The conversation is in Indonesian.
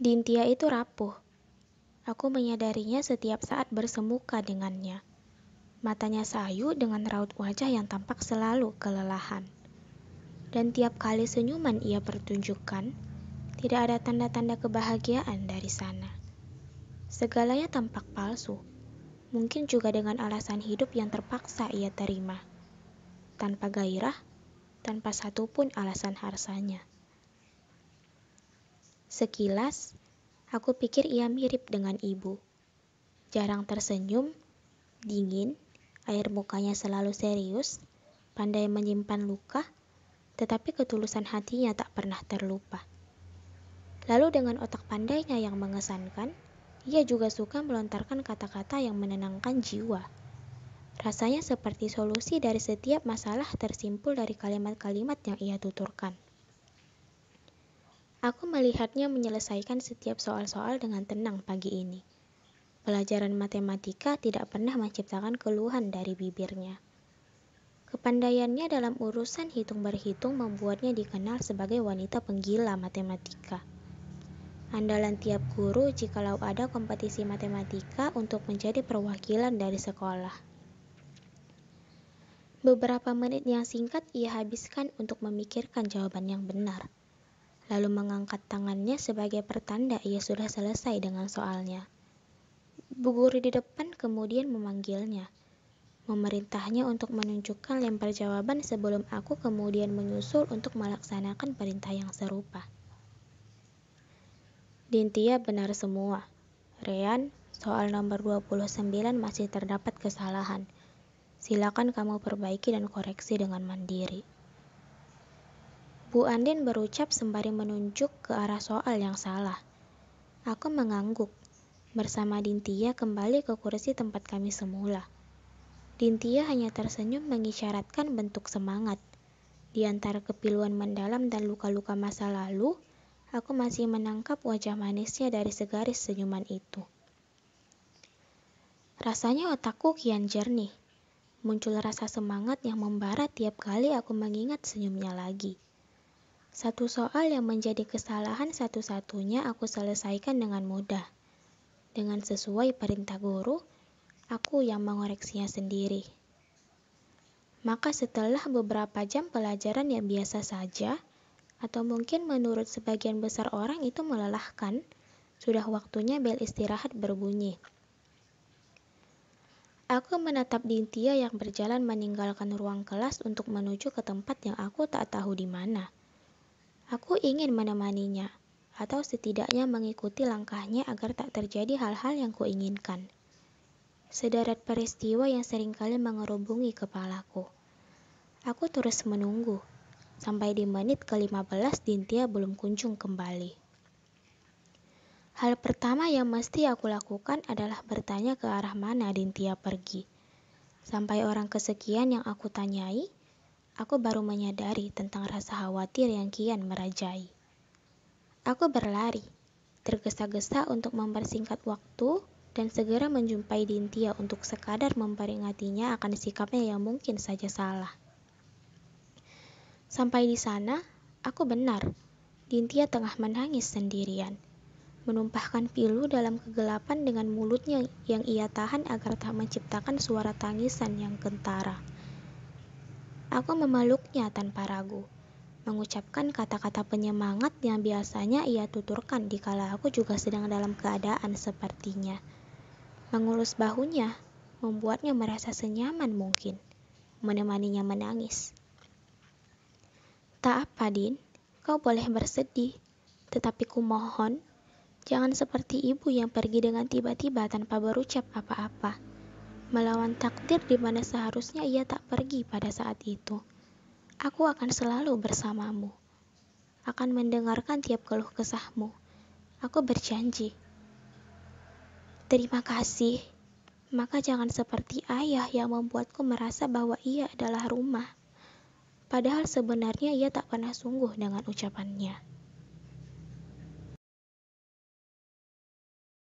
Dintia itu rapuh. Aku menyadarinya setiap saat bersemuka dengannya. Matanya sayu dengan raut wajah yang tampak selalu kelelahan. Dan tiap kali senyuman ia pertunjukkan, tidak ada tanda-tanda kebahagiaan dari sana. Segalanya tampak palsu, mungkin juga dengan alasan hidup yang terpaksa ia terima. Tanpa gairah, tanpa satupun alasan harsanya. Sekilas, aku pikir ia mirip dengan ibu. Jarang tersenyum, dingin, air mukanya selalu serius, pandai menyimpan luka, tetapi ketulusan hatinya tak pernah terlupa. Lalu dengan otak pandainya yang mengesankan, ia juga suka melontarkan kata-kata yang menenangkan jiwa. Rasanya seperti solusi dari setiap masalah tersimpul dari kalimat-kalimat yang ia tuturkan. Aku melihatnya menyelesaikan setiap soal-soal dengan tenang pagi ini. Pelajaran matematika tidak pernah menciptakan keluhan dari bibirnya. Kepandaiannya dalam urusan hitung berhitung membuatnya dikenal sebagai wanita penggila matematika. Andalan tiap guru jikalau ada kompetisi matematika untuk menjadi perwakilan dari sekolah. Beberapa menit yang singkat ia habiskan untuk memikirkan jawaban yang benar lalu mengangkat tangannya sebagai pertanda ia sudah selesai dengan soalnya. Bu guru di depan kemudian memanggilnya, memerintahnya untuk menunjukkan lempar jawaban sebelum aku kemudian menyusul untuk melaksanakan perintah yang serupa. Dintia benar semua. Rean, soal nomor 29 masih terdapat kesalahan. Silakan kamu perbaiki dan koreksi dengan mandiri. Bu Andin berucap sembari menunjuk ke arah soal yang salah. Aku mengangguk, bersama Dintia kembali ke kursi tempat kami semula. Dintia hanya tersenyum mengisyaratkan bentuk semangat. Di antara kepiluan mendalam dan luka-luka masa lalu, aku masih menangkap wajah manisnya dari segaris senyuman itu. Rasanya otakku kian jernih. Muncul rasa semangat yang membara tiap kali aku mengingat senyumnya lagi. Satu soal yang menjadi kesalahan satu-satunya aku selesaikan dengan mudah. Dengan sesuai perintah guru, aku yang mengoreksinya sendiri. Maka setelah beberapa jam pelajaran yang biasa saja, atau mungkin menurut sebagian besar orang itu melelahkan, sudah waktunya bel istirahat berbunyi. Aku menatap Dintia yang berjalan meninggalkan ruang kelas untuk menuju ke tempat yang aku tak tahu di mana. Aku ingin menemaninya, atau setidaknya mengikuti langkahnya agar tak terjadi hal-hal yang kuinginkan. Sederet peristiwa yang seringkali mengerubungi kepalaku. Aku terus menunggu, sampai di menit ke-15 Dintia belum kunjung kembali. Hal pertama yang mesti aku lakukan adalah bertanya ke arah mana Dintia pergi. Sampai orang kesekian yang aku tanyai, aku baru menyadari tentang rasa khawatir yang kian merajai. Aku berlari, tergesa-gesa untuk mempersingkat waktu dan segera menjumpai Dintia untuk sekadar memperingatinya akan sikapnya yang mungkin saja salah. Sampai di sana, aku benar. Dintia tengah menangis sendirian, menumpahkan pilu dalam kegelapan dengan mulutnya yang ia tahan agar tak menciptakan suara tangisan yang kentara Aku memeluknya tanpa ragu, mengucapkan kata-kata penyemangat yang biasanya ia tuturkan di dikala aku juga sedang dalam keadaan sepertinya. Mengulus bahunya, membuatnya merasa senyaman mungkin, menemaninya menangis. Tak apa, Din, kau boleh bersedih, tetapi ku mohon, jangan seperti ibu yang pergi dengan tiba-tiba tanpa berucap apa-apa melawan takdir di mana seharusnya ia tak pergi pada saat itu. Aku akan selalu bersamamu, akan mendengarkan tiap keluh kesahmu. Aku berjanji. Terima kasih. Maka jangan seperti ayah yang membuatku merasa bahwa ia adalah rumah. Padahal sebenarnya ia tak pernah sungguh dengan ucapannya.